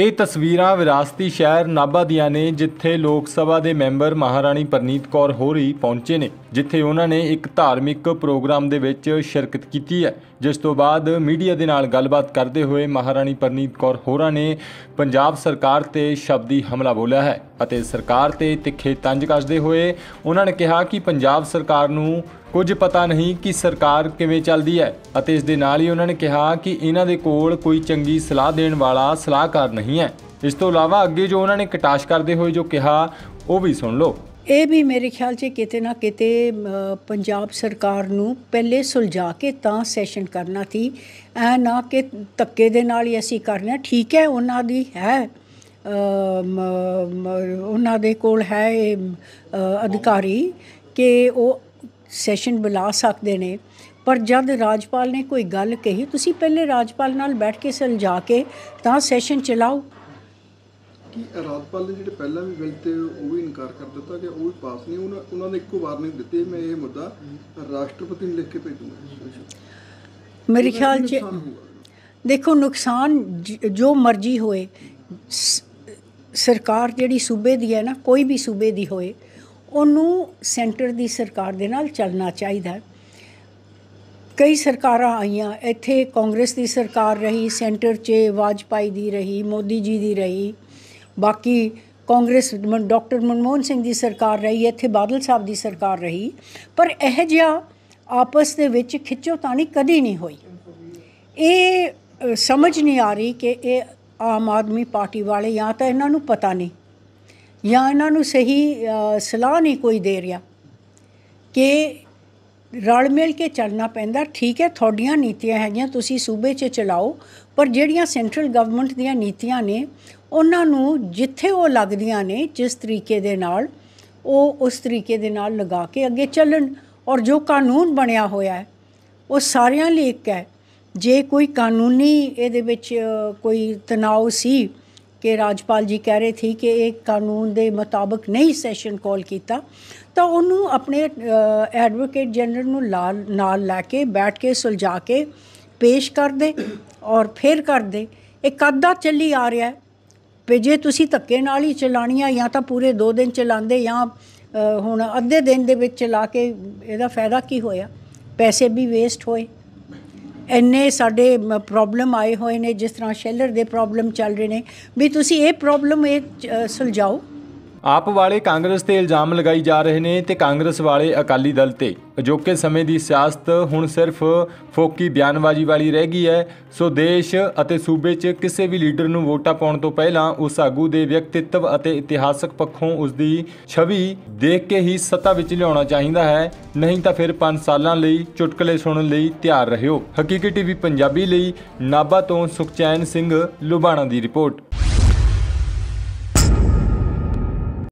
ਇਹ ਤਸਵੀਰਾਂ ਵਿਰਾਸਤੀ ਸ਼ਹਿਰ ਨਾਭਾ ਦੀਆਂ ਨੇ ਜਿੱਥੇ ਲੋਕ ਸਭਾ ਦੇ ਮੈਂਬਰ ਮਹਾਰਾਣੀ ਪਰਨੀਤ ਕੌਰ ਹੋਰੀ ਪਹੁੰਚੇ ਨੇ ਜਿੱਥੇ ਉਹਨਾਂ ਨੇ ਇੱਕ ਧਾਰਮਿਕ ਪ੍ਰੋਗਰਾਮ ਦੇ ਵਿੱਚ ਸ਼ਿਰਕਤ ਕੀਤੀ ਹੈ ਜਿਸ ਤੋਂ ਬਾਅਦ ਮੀਡੀਆ ਦੇ ਨਾਲ ਗੱਲਬਾਤ ਕਰਦੇ ਹੋਏ ਮਹਾਰਾਣੀ ਪਰਨੀਤ ਕੌਰ ਹੋਰਾਂ ਨੇ ਪੰਜਾਬ ਸਰਕਾਰ ਤੇ ਸ਼ਬਦੀ ਹਮਲਾ ਬੋਲਿਆ ਹੈ ਅਤੇ ਸਰਕਾਰ ਤੇ ਤਿੱਖੇ ਤੰਜ ਕੱਸਦੇ ਹੋਏ ਉਹਨਾਂ ਨੇ ਕਿਹਾ ਕਿ ਪੰਜਾਬ ਸਰਕਾਰ ਨੂੰ ਕੁਝ ਪਤਾ ਨਹੀਂ ਕਿ ਸਰਕਾਰ ਕਿਵੇਂ ਚੱਲਦੀ ਹੈ ਅਤੇ ਇਸ ਦੇ ਨਾਲ ਹੀ ਉਹਨਾਂ ਨੇ ਕਿਹਾ ਕਿ ਇਹਨਾਂ ਦੇ ਕੋਲ ਕੋਈ ਚੰਗੀ ਸਲਾਹ ਦੇਣ ਵਾਲਾ ਸਲਾਹਕਾਰ ਨਹੀਂ ਹੈ ਇਸ ਤੋਂ ਇਲਾਵਾ ਅੱਗੇ ਜੋ ਉਹਨਾਂ ਨੇ ਕਟਾਸ਼ ਕਰਦੇ ਹੋਏ ਜੋ ਕਿਹਾ ਉਹ ਵੀ ਸੁਣ ਲਓ ਇਹ ਵੀ ਮੇਰੇ ਖਿਆਲ 'ਚ ਕਿਤੇ ਨਾ ਕਿਤੇ ਪੰਜਾਬ ਸਰਕਾਰ ਨੂੰ ਪਹਿਲੇ ਸੁਲਝਾ ਕੇ ਤਾਂ ਸੈਸ਼ਨ ਕਰਨਾ ਸੀ ਐ ਨਾ ਕਿ ਤੱਕੇ ਦੇ ਨਾਲ ਹੀ ਅਸੀਂ ਕਰਨਾ ਠੀਕ ਹੈ ਉਹਨਾਂ ਦੀ ਹੈ ਉਹਨਾਂ ਦੇ ਕੋਲ ਹੈ ਅਧਿਕਾਰੀ ਕਿ ਉਹ ਸੈਸ਼ਨ ਬੁਲਾ ਸਕਦੇ ਨੇ ਪਰ ਜਦ ਰਾਜਪਾਲ ਨੇ ਕੋਈ ਗੱਲ ਕਹੀ ਤੁਸੀਂ ਪਹਿਲੇ ਰਾਜਪਾਲ ਨਾਲ ਬੈਠ ਕੇ ਸਲਝਾ ਕੇ ਤਾਂ ਸੈਸ਼ਨ ਚਲਾਓ ਕਿ ਰਾਜਪਾਲ ਨੇ ਜਿਹੜੇ ਪਹਿਲਾਂ ਵੀ ਬਿੱਲ ਤੇ ਉਹ ਵੀ ਇਨਕਾਰ ਕਰ ਦਿੱਤਾ ਕਿ ਉਹ ਵੀ ਪਾਸ ਨਹੀਂ ਉਹਨਾਂ ਉਹਨਾਂ ਨੇ ਇੱਕੋ ਵਾਰਨਿੰਗ ਦਿੱਤੀ ਮੈਂ ਇਹ ਮੁੱਦਾ ਰਾਸ਼ਟਰਪਤੀ ਨੂੰ ਲਿਖ ਕੇ ਦੂੰਗਾ ਮੇਰੇ ਖਿਆਲ 'ਚ ਦੇਖੋ ਨੁਕਸਾਨ ਜੋ ਮਰਜ਼ੀ ਹੋਏ ਸਰਕਾਰ ਜਿਹੜੀ ਸੂਬੇ ਦੀ ਹੈ ਨਾ ਕੋਈ ਵੀ ਸੂਬੇ ਦੀ ਹੋਏ ਉਹਨੂੰ ਸੈਂਟਰ ਦੀ ਸਰਕਾਰ ਦੇ ਨਾਲ ਚੱਲਣਾ ਚਾਹੀਦਾ ਕਈ ਸਰਕਾਰਾਂ ਆਈਆਂ ਇੱਥੇ ਕਾਂਗਰਸ ਦੀ ਸਰਕਾਰ ਰਹੀ ਸੈਂਟਰ 'ਚ ਵਾਜਪਾਈ ਦੀ ਰਹੀ ਮੋਦੀ ਜੀ ਦੀ ਰਹੀ ਬਾਕੀ ਕਾਂਗਰਸ ਡਾਕਟਰ ਮਨਮੋਹਨ ਸਿੰਘ ਦੀ ਸਰਕਾਰ ਰਹੀ ਇੱਥੇ ਬਾਦਲ ਸਾਹਿਬ ਦੀ ਸਰਕਾਰ ਰਹੀ ਪਰ ਇਹ ਜਿਹਾ ਆਪਸ ਦੇ ਵਿੱਚ ਖਿੱਚੋ ਤਾਣੀ ਕਦੀ ਨਹੀਂ ਹੋਈ ਇਹ ਸਮਝ ਨਹੀਂ ਆ ਰਹੀ ਕਿ ਇਹ ਆਮ ਆਦਮੀ ਪਾਰਟੀ ਵਾਲੇ ਜਾਂ ਤਾਂ ਇਹਨਾਂ ਨੂੰ ਪਤਾ ਨਹੀਂ ਜਾਂ ਇਹਨਾਂ ਨੂੰ ਸਹੀ ਸਲਾਹ ਨਹੀਂ ਕੋਈ ਦੇ ਰਿਹਾ ਕਿ ਰਲ ਮਿਲ ਕੇ ਚੱਲਣਾ ਪੈਂਦਾ ਠੀਕ ਹੈ ਤੁਹਾਡੀਆਂ ਨੀਤੀਆਂ ਹੈਗੀਆਂ ਤੁਸੀਂ ਸੂਬੇ 'ਚ ਚਲਾਓ ਪਰ ਜਿਹੜੀਆਂ ਸੈਂਟਰਲ ਗਵਰਨਮੈਂਟ ਦੀਆਂ ਨੀਤੀਆਂ ਨੇ ਉਹਨਾਂ ਨੂੰ ਜਿੱਥੇ ਉਹ ਲੱਗਦੀਆਂ ਨੇ ਜਿਸ ਤਰੀਕੇ ਦੇ ਨਾਲ ਉਹ ਉਸ ਤਰੀਕੇ ਦੇ ਨਾਲ ਲਗਾ ਕੇ ਅੱਗੇ ਚੱਲਣ ਔਰ ਜੋ ਕਾਨੂੰਨ ਬਣਿਆ ਹੋਇਆ ਹੈ ਉਹ ਸਾਰਿਆਂ ਲਈ ਇੱਕ ਹੈ ਜੇ ਕੋਈ ਕਾਨੂੰਨੀ ਇਹਦੇ ਵਿੱਚ ਕੋਈ ਤਣਾਅ ਸੀ ਕਿ ਰਾਜਪਾਲ ਜੀ ਕਹਿ ਰਹੇ ਸੀ ਕਿ ਇਹ ਕਾਨੂੰਨ ਦੇ ਮੁਤਾਬਕ ਨਹੀਂ ਸੈਸ਼ਨ ਕਾਲ ਕੀਤਾ ਤਾਂ ਉਹਨੂੰ ਆਪਣੇ ਐਡਵੋਕੇਟ ਜਨਰਲ ਨੂੰ ਨਾਲ ਲੈ ਕੇ ਬੈਠ ਕੇ ਸੁਲਝਾ ਕੇ ਪੇਸ਼ ਕਰ ਦੇ ਔਰ ਫੇਰ ਕਰ ਦੇ ਇਹ ਕੱਦਾ ਚੱਲੀ ਆ ਰਿਹਾ ਵੀ ਜੇ ਤੁਸੀਂ ਧੱਕੇ ਨਾਲ ਹੀ ਚਲਾਣੀਆਂ ਜਾਂ ਤਾਂ ਪੂਰੇ 2 ਦਿਨ ਚਲਾਉਂਦੇ ਜਾਂ ਹੁਣ ਅੱਧੇ ਦਿਨ ਦੇ ਵਿੱਚ ਚਲਾ ਕੇ ਇਹਦਾ ਫਾਇਦਾ ਕੀ ਹੋਇਆ ਪੈਸੇ ਵੀ ਵੇਸਟ ਹੋਏ ਇੰਨੇ ਸਾਡੇ ਪ੍ਰੋਬਲਮ ਆਏ ਹੋਏ ਨੇ ਜਿਸ ਤਰ੍ਹਾਂ ਸ਼ੈਲਰ ਦੇ ਪ੍ਰੋਬਲਮ ਚੱਲ ਰਹੇ ਨੇ ਵੀ ਤੁਸੀਂ ਇਹ ਪ੍ਰੋਬਲਮ ਇਹ ਸੁਲਝਾਓ ਆਪ ਵਾਲੇ ਕਾਂਗਰਸ ਤੇ ਇਲਜ਼ਾਮ ਲਗਾਈ ਜਾ ਰਹੇ ਨੇ ਤੇ ਕਾਂਗਰਸ ਵਾਲੇ ਅਕਾਲੀ ਦਲ ਤੇ ਅਜੋਕੇ ਸਮੇਂ ਦੀ ਸਿਆਸਤ ਹੁਣ ਸਿਰਫ ਫੋਕੀ ਬਿਆਨਬਾਜ਼ੀ ਵਾਲੀ ਰਹਿ ਗਈ ਹੈ ਸੋ ਦੇਸ਼ ਅਤੇ ਸੂਬੇ 'ਚ ਕਿਸੇ ਵੀ ਲੀਡਰ ਨੂੰ ਵੋਟਾਂ ਪਾਉਣ ਤੋਂ ਪਹਿਲਾਂ ਉਸ ਆਗੂ ਦੇ ਵਿਅਕਤੀਤਵ ਅਤੇ ਇਤਿਹਾਸਕ ਪੱਖੋਂ ਉਸ ਦੀ ਛਵੀ ਦੇਖ ਕੇ ਹੀ ਸੱਤਾ ਵਿੱਚ ਲਿਆਉਣਾ ਚਾਹੀਦਾ ਹੈ ਨਹੀਂ ਤਾਂ ਫਿਰ 5 ਸਾਲਾਂ ਲਈ ਚੁਟਕਲੇ ਸੁਣਨ ਲਈ ਤਿਆਰ ਰਹਿਓ ਹਕੀਕੀ ਟੀਵੀ ਪੰਜਾਬੀ ਲਈ ਨਾਬਾ ਤੋਂ ਸੁਖਚੈਨ ਸਿੰਘ ਲੁਬਾਣਾ ਦੀ ਰਿਪੋਰਟ